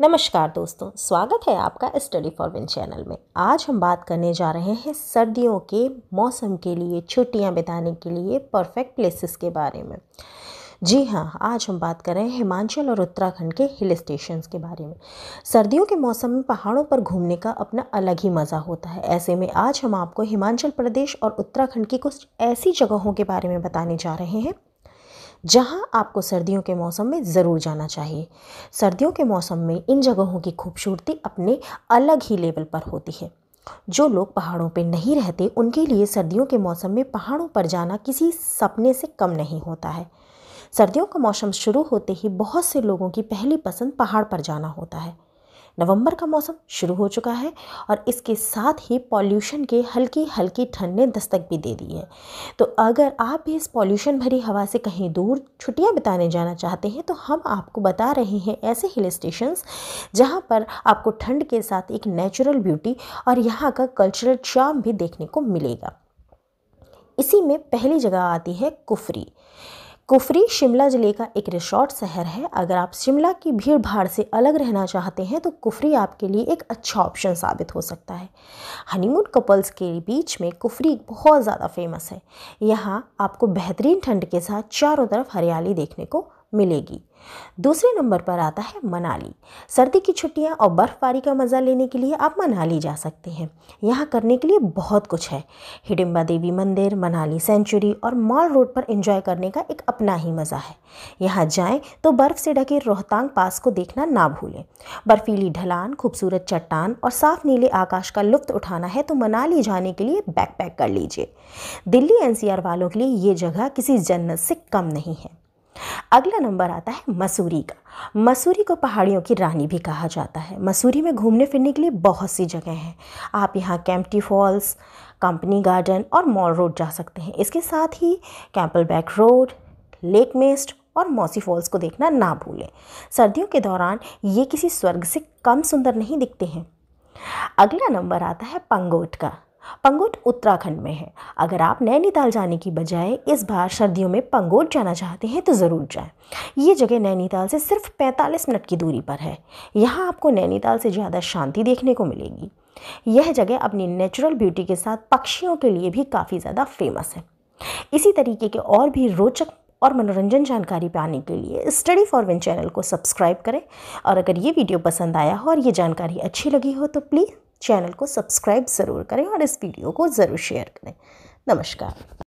नमस्कार दोस्तों स्वागत है आपका स्टडी फॉर विन चैनल में आज हम बात करने जा रहे हैं सर्दियों के मौसम के लिए छुट्टियां बिताने के लिए परफेक्ट प्लेसेस के बारे में जी हाँ आज हम बात कर रहे हैं हिमाचल और उत्तराखंड के हिल स्टेशंस के बारे में सर्दियों के मौसम में पहाड़ों पर घूमने का अपना अलग ही मज़ा होता है ऐसे में आज हम आपको हिमाचल प्रदेश और उत्तराखंड की कुछ ऐसी जगहों के बारे में बताने जा रहे हैं जहाँ आपको सर्दियों के मौसम में ज़रूर जाना चाहिए सर्दियों के मौसम में इन जगहों की खूबसूरती अपने अलग ही लेवल पर होती है जो लोग पहाड़ों पर नहीं रहते उनके लिए सर्दियों के मौसम में पहाड़ों पर जाना किसी सपने से कम नहीं होता है सर्दियों का मौसम शुरू होते ही बहुत से लोगों की पहली पसंद पहाड़ पर जाना होता है नवंबर का मौसम शुरू हो चुका है और इसके साथ ही पॉल्यूशन के हल्की हल्की ठंड ने दस्तक भी दे दी है तो अगर आप भी इस पॉल्यूशन भरी हवा से कहीं दूर छुट्टियां बिताने जाना चाहते हैं तो हम आपको बता रहे हैं ऐसे हिल स्टेशंस जहाँ पर आपको ठंड के साथ एक नेचुरल ब्यूटी और यहाँ का कल्चरल चार्म भी देखने को मिलेगा इसी में पहली जगह आती है कुफरी कुफरी शिमला ज़िले का एक रिसॉर्ट शहर है अगर आप शिमला की भीड़ भाड़ से अलग रहना चाहते हैं तो कुफरी आपके लिए एक अच्छा ऑप्शन साबित हो सकता है हनीमून कपल्स के बीच में कुफरी बहुत ज़्यादा फेमस है यहाँ आपको बेहतरीन ठंड के साथ चारों तरफ हरियाली देखने को मिलेगी दूसरे नंबर पर आता है मनाली सर्दी की छुट्टियां और बर्फ़बारी का मज़ा लेने के लिए आप मनाली जा सकते हैं यहाँ करने के लिए बहुत कुछ है हिडिम्बा देवी मंदिर मनाली सेंचुरी और मॉल रोड पर एंजॉय करने का एक अपना ही मज़ा है यहाँ जाएं तो बर्फ़ से ढके रोहतांग पास को देखना ना भूलें बर्फ़ीली ढलान खूबसूरत चट्टान और साफ नीले आकाश का लुफ्त उठाना है तो मनाली जाने के लिए बैकपैक कर लीजिए दिल्ली एनसीआर वालों के लिए ये जगह किसी जन्नत से कम नहीं है अगला नंबर आता है मसूरी का मसूरी को पहाड़ियों की रानी भी कहा जाता है मसूरी में घूमने फिरने के लिए बहुत सी जगह हैं आप यहाँ कैंपटी फॉल्स कंपनी गार्डन और मॉल रोड जा सकते हैं इसके साथ ही camel back road lake mist और मौसी फॉल्स को देखना ना भूलें सर्दियों के दौरान ये किसी स्वर्ग से कम सुंदर नहीं दिखते हैं अगला नंबर आता है पंगोट का पंगोट उत्तराखंड में है अगर आप नैनीताल जाने की बजाय इस बार सर्दियों में पंगोट जाना चाहते हैं तो ज़रूर जाएं। ये जगह नैनीताल से सिर्फ 45 मिनट की दूरी पर है यहाँ आपको नैनीताल से ज़्यादा शांति देखने को मिलेगी यह जगह अपनी नेचुरल ब्यूटी के साथ पक्षियों के लिए भी काफ़ी ज़्यादा फेमस है इसी तरीके के और भी रोचक और मनोरंजन जानकारी पाने के लिए स्टडी फॉर विन चैनल को सब्सक्राइब करें और अगर ये वीडियो पसंद आया हो और ये जानकारी अच्छी लगी हो तो प्लीज़ चैनल को सब्सक्राइब ज़रूर करें और इस वीडियो को ज़रूर शेयर करें नमस्कार